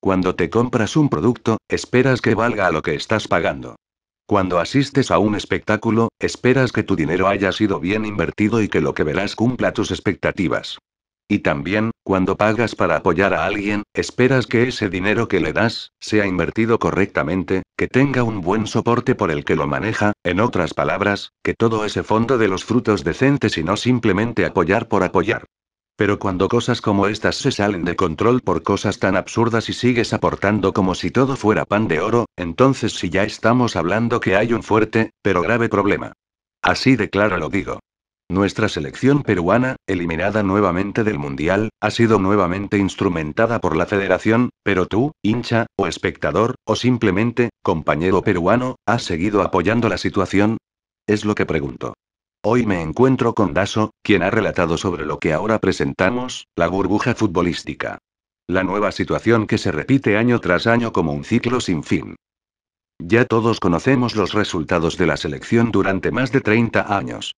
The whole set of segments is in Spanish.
Cuando te compras un producto, esperas que valga a lo que estás pagando. Cuando asistes a un espectáculo, esperas que tu dinero haya sido bien invertido y que lo que verás cumpla tus expectativas. Y también, cuando pagas para apoyar a alguien, esperas que ese dinero que le das, sea invertido correctamente, que tenga un buen soporte por el que lo maneja, en otras palabras, que todo ese fondo de los frutos decentes y no simplemente apoyar por apoyar. Pero cuando cosas como estas se salen de control por cosas tan absurdas y sigues aportando como si todo fuera pan de oro, entonces sí ya estamos hablando que hay un fuerte, pero grave problema. Así de claro lo digo. Nuestra selección peruana, eliminada nuevamente del Mundial, ha sido nuevamente instrumentada por la federación, pero tú, hincha, o espectador, o simplemente, compañero peruano, ¿has seguido apoyando la situación? Es lo que pregunto. Hoy me encuentro con Daso, quien ha relatado sobre lo que ahora presentamos, la burbuja futbolística. La nueva situación que se repite año tras año como un ciclo sin fin. Ya todos conocemos los resultados de la selección durante más de 30 años.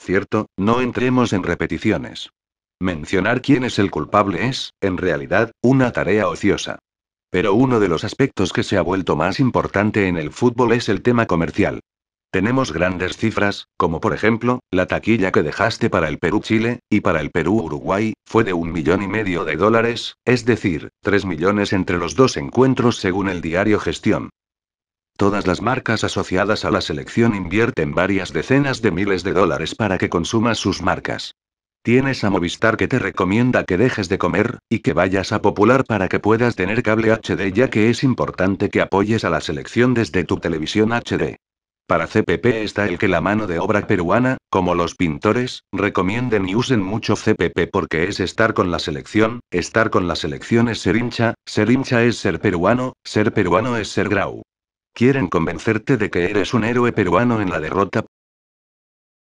Cierto, no entremos en repeticiones. Mencionar quién es el culpable es, en realidad, una tarea ociosa. Pero uno de los aspectos que se ha vuelto más importante en el fútbol es el tema comercial. Tenemos grandes cifras, como por ejemplo, la taquilla que dejaste para el Perú-Chile, y para el Perú-Uruguay, fue de un millón y medio de dólares, es decir, tres millones entre los dos encuentros según el diario Gestión. Todas las marcas asociadas a la selección invierten varias decenas de miles de dólares para que consumas sus marcas. Tienes a Movistar que te recomienda que dejes de comer, y que vayas a Popular para que puedas tener cable HD ya que es importante que apoyes a la selección desde tu televisión HD. Para CPP está el que la mano de obra peruana, como los pintores, recomienden y usen mucho CPP porque es estar con la selección, estar con la selección es ser hincha, ser hincha es ser peruano, ser peruano es ser grau. Quieren convencerte de que eres un héroe peruano en la derrota.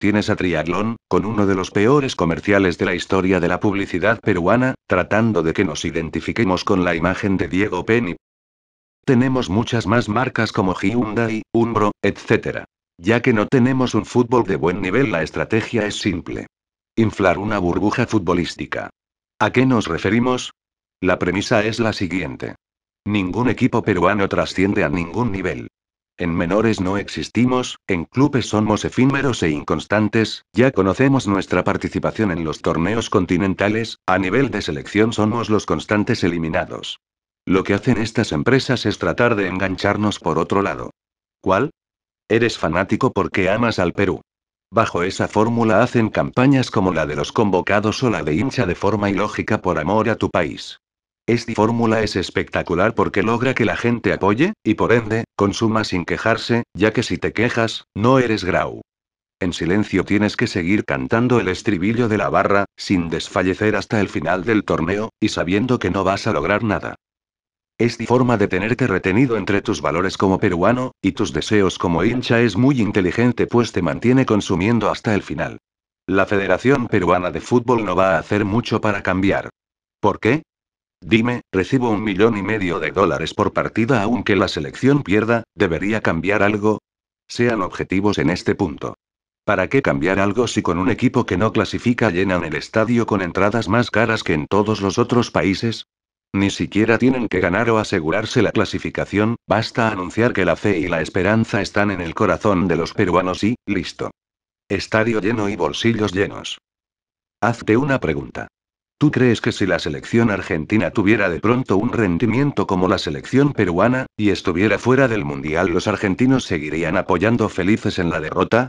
Tienes a Triatlón, con uno de los peores comerciales de la historia de la publicidad peruana, tratando de que nos identifiquemos con la imagen de Diego Penny, tenemos muchas más marcas como Hyundai, Umbro, etc. Ya que no tenemos un fútbol de buen nivel, la estrategia es simple. Inflar una burbuja futbolística. ¿A qué nos referimos? La premisa es la siguiente. Ningún equipo peruano trasciende a ningún nivel. En menores no existimos, en clubes somos efímeros e inconstantes, ya conocemos nuestra participación en los torneos continentales, a nivel de selección somos los constantes eliminados. Lo que hacen estas empresas es tratar de engancharnos por otro lado. ¿Cuál? Eres fanático porque amas al Perú. Bajo esa fórmula hacen campañas como la de los convocados o la de hincha de forma ilógica por amor a tu país. Esta fórmula es espectacular porque logra que la gente apoye, y por ende, consuma sin quejarse, ya que si te quejas, no eres grau. En silencio tienes que seguir cantando el estribillo de la barra, sin desfallecer hasta el final del torneo, y sabiendo que no vas a lograr nada. Esta forma de tenerte retenido entre tus valores como peruano, y tus deseos como hincha es muy inteligente pues te mantiene consumiendo hasta el final. La Federación Peruana de Fútbol no va a hacer mucho para cambiar. ¿Por qué? Dime, recibo un millón y medio de dólares por partida aunque la selección pierda, ¿debería cambiar algo? Sean objetivos en este punto. ¿Para qué cambiar algo si con un equipo que no clasifica llenan el estadio con entradas más caras que en todos los otros países? Ni siquiera tienen que ganar o asegurarse la clasificación, basta anunciar que la fe y la esperanza están en el corazón de los peruanos y, listo. Estadio lleno y bolsillos llenos. Hazte una pregunta. ¿Tú crees que si la selección argentina tuviera de pronto un rendimiento como la selección peruana, y estuviera fuera del Mundial, los argentinos seguirían apoyando felices en la derrota?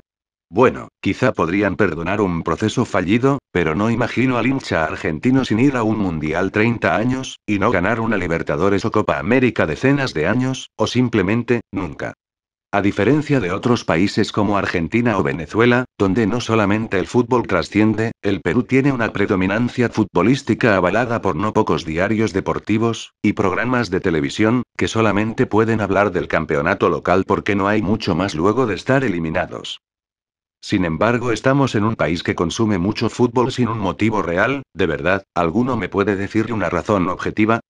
Bueno, quizá podrían perdonar un proceso fallido, pero no imagino al hincha argentino sin ir a un Mundial 30 años, y no ganar una Libertadores o Copa América decenas de años, o simplemente, nunca. A diferencia de otros países como Argentina o Venezuela, donde no solamente el fútbol trasciende, el Perú tiene una predominancia futbolística avalada por no pocos diarios deportivos, y programas de televisión, que solamente pueden hablar del campeonato local porque no hay mucho más luego de estar eliminados. Sin embargo, estamos en un país que consume mucho fútbol sin un motivo real, de verdad, ¿alguno me puede decir una razón objetiva?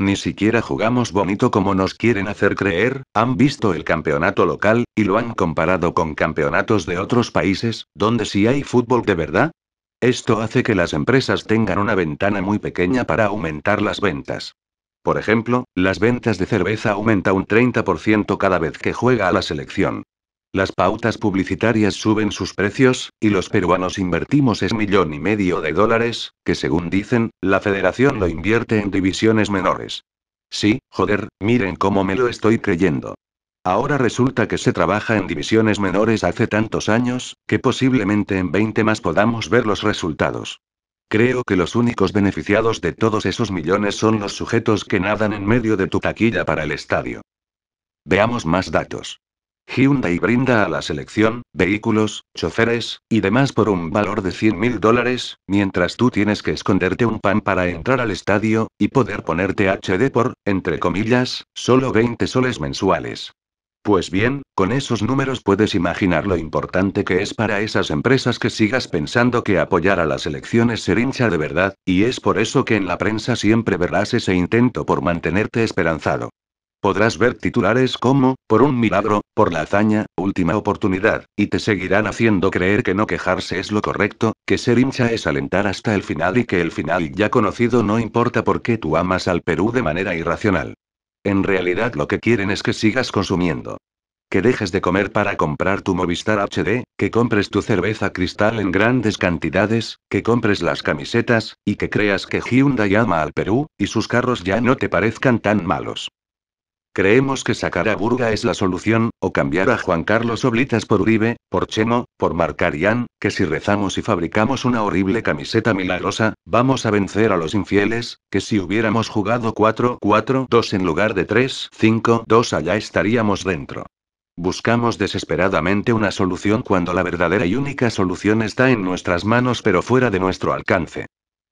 Ni siquiera jugamos bonito como nos quieren hacer creer, han visto el campeonato local, y lo han comparado con campeonatos de otros países, donde sí hay fútbol de verdad. Esto hace que las empresas tengan una ventana muy pequeña para aumentar las ventas. Por ejemplo, las ventas de cerveza aumenta un 30% cada vez que juega a la selección. Las pautas publicitarias suben sus precios, y los peruanos invertimos es millón y medio de dólares, que según dicen, la federación lo invierte en divisiones menores. Sí, joder, miren cómo me lo estoy creyendo. Ahora resulta que se trabaja en divisiones menores hace tantos años, que posiblemente en 20 más podamos ver los resultados. Creo que los únicos beneficiados de todos esos millones son los sujetos que nadan en medio de tu taquilla para el estadio. Veamos más datos. Hyundai brinda a la selección, vehículos, choferes, y demás por un valor de 100 mil dólares, mientras tú tienes que esconderte un pan para entrar al estadio, y poder ponerte HD por, entre comillas, solo 20 soles mensuales. Pues bien, con esos números puedes imaginar lo importante que es para esas empresas que sigas pensando que apoyar a las elecciones ser hincha de verdad, y es por eso que en la prensa siempre verás ese intento por mantenerte esperanzado. Podrás ver titulares como, por un milagro, por la hazaña, última oportunidad, y te seguirán haciendo creer que no quejarse es lo correcto, que ser hincha es alentar hasta el final y que el final ya conocido no importa porque tú amas al Perú de manera irracional. En realidad lo que quieren es que sigas consumiendo. Que dejes de comer para comprar tu Movistar HD, que compres tu cerveza cristal en grandes cantidades, que compres las camisetas, y que creas que Hyundai ama al Perú, y sus carros ya no te parezcan tan malos. Creemos que sacar a Burga es la solución, o cambiar a Juan Carlos Oblitas por Uribe, por Chemo, por Marcarian, que si rezamos y fabricamos una horrible camiseta milagrosa, vamos a vencer a los infieles, que si hubiéramos jugado 4-4-2 en lugar de 3-5-2 allá estaríamos dentro. Buscamos desesperadamente una solución cuando la verdadera y única solución está en nuestras manos pero fuera de nuestro alcance.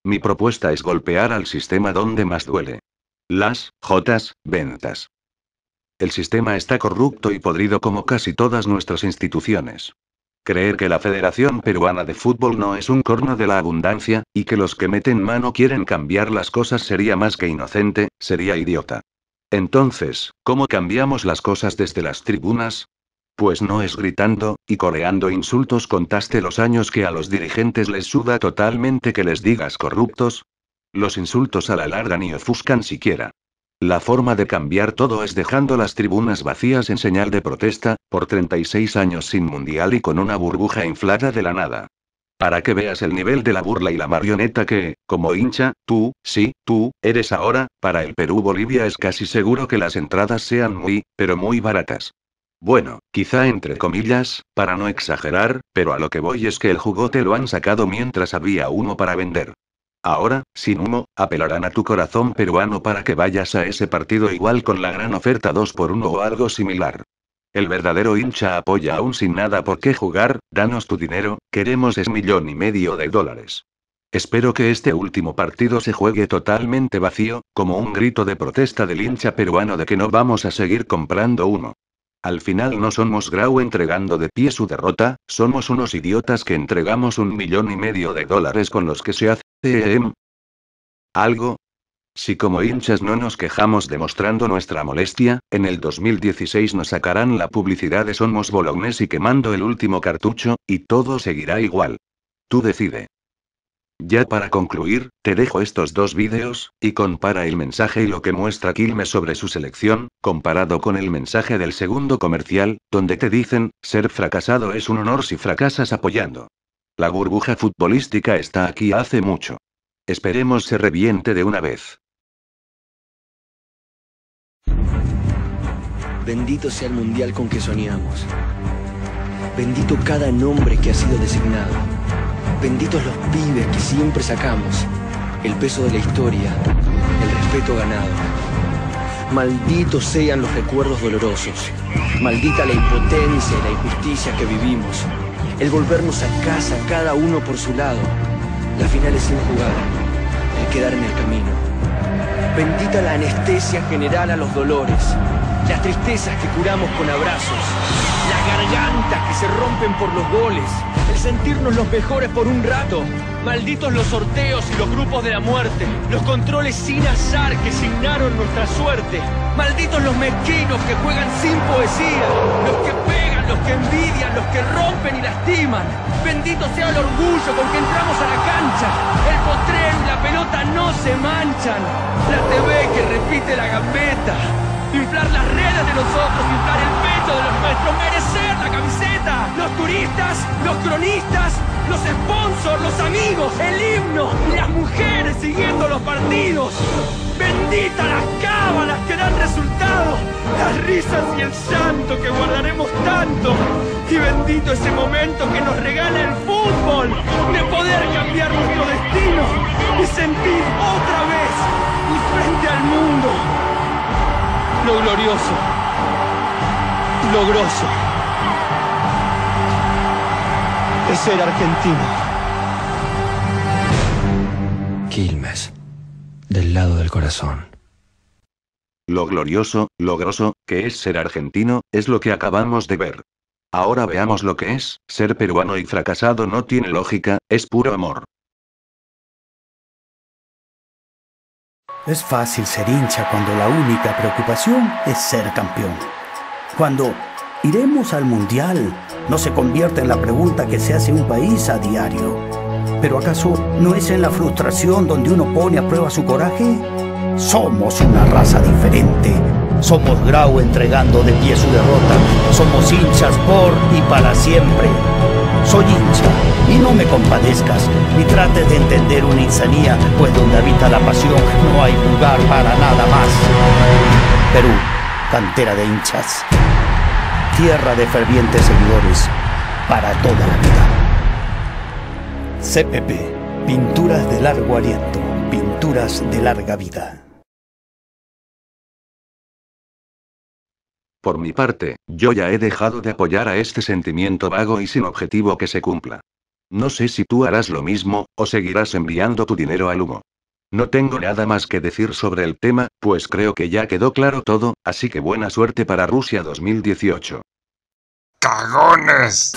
Mi propuesta es golpear al sistema donde más duele. Las, jotas, ventas. El sistema está corrupto y podrido como casi todas nuestras instituciones. Creer que la Federación Peruana de Fútbol no es un corno de la abundancia, y que los que meten mano quieren cambiar las cosas sería más que inocente, sería idiota. Entonces, ¿cómo cambiamos las cosas desde las tribunas? Pues no es gritando, y coreando insultos contaste los años que a los dirigentes les suda totalmente que les digas corruptos. Los insultos a la larga ni ofuscan siquiera. La forma de cambiar todo es dejando las tribunas vacías en señal de protesta, por 36 años sin mundial y con una burbuja inflada de la nada. Para que veas el nivel de la burla y la marioneta que, como hincha, tú, sí, tú, eres ahora, para el Perú-Bolivia es casi seguro que las entradas sean muy, pero muy baratas. Bueno, quizá entre comillas, para no exagerar, pero a lo que voy es que el jugote lo han sacado mientras había uno para vender. Ahora, sin humo, apelarán a tu corazón peruano para que vayas a ese partido igual con la gran oferta 2 por 1 o algo similar. El verdadero hincha apoya aún sin nada por qué jugar, danos tu dinero, queremos es millón y medio de dólares. Espero que este último partido se juegue totalmente vacío, como un grito de protesta del hincha peruano de que no vamos a seguir comprando uno. Al final no somos Grau entregando de pie su derrota, somos unos idiotas que entregamos un millón y medio de dólares con los que se hace ¿Algo? Si como hinchas no nos quejamos demostrando nuestra molestia, en el 2016 nos sacarán la publicidad de Somos Bolones y quemando el último cartucho, y todo seguirá igual. Tú decide. Ya para concluir, te dejo estos dos vídeos, y compara el mensaje y lo que muestra Quilmes sobre su selección, comparado con el mensaje del segundo comercial, donde te dicen, ser fracasado es un honor si fracasas apoyando. La burbuja futbolística está aquí hace mucho. Esperemos se reviente de una vez. Bendito sea el mundial con que soñamos. Bendito cada nombre que ha sido designado. Benditos los pibes que siempre sacamos. El peso de la historia, el respeto ganado. Malditos sean los recuerdos dolorosos. Maldita la impotencia y la injusticia que vivimos el volvernos a casa cada uno por su lado. La final es jugada, el quedar en el camino. Bendita la anestesia general a los dolores, las tristezas que curamos con abrazos gargantas que se rompen por los goles, el sentirnos los mejores por un rato. Malditos los sorteos y los grupos de la muerte, los controles sin azar que signaron nuestra suerte. Malditos los mezquinos que juegan sin poesía, los que pegan, los que envidian, los que rompen y lastiman. Bendito sea el orgullo con que entramos a la cancha. El potrero y la pelota no se manchan. La TV que repite la gambeta inflar las redes de los otros, inflar el pecho de los nuestros, merecer la camiseta. Los turistas, los cronistas, los sponsors, los amigos, el himno, y las mujeres siguiendo los partidos. Bendita las cábalas que dan resultado, las risas y el santo que guardaremos tanto. Y bendito ese momento que nos regala el fútbol de poder cambiar nuestro destino y sentir otra vez y frente al mundo lo glorioso, logroso es ser argentino. Quilmes, del lado del corazón. Lo glorioso, logroso, que es ser argentino, es lo que acabamos de ver. Ahora veamos lo que es, ser peruano y fracasado no tiene lógica, es puro amor. Es fácil ser hincha cuando la única preocupación es ser campeón. Cuando iremos al mundial no se convierte en la pregunta que se hace un país a diario. Pero ¿acaso no es en la frustración donde uno pone a prueba su coraje? Somos una raza diferente. Somos Grau entregando de pie su derrota. Somos hinchas por y para siempre. Soy hincha y no me compadezcas ni trates de entender una insanía, pues donde habita la pasión no hay lugar para nada más. Perú, cantera de hinchas, tierra de fervientes seguidores para toda la vida. CPP, pinturas de largo aliento, pinturas de larga vida. Por mi parte, yo ya he dejado de apoyar a este sentimiento vago y sin objetivo que se cumpla. No sé si tú harás lo mismo, o seguirás enviando tu dinero al humo. No tengo nada más que decir sobre el tema, pues creo que ya quedó claro todo, así que buena suerte para Rusia 2018. ¡Cagones!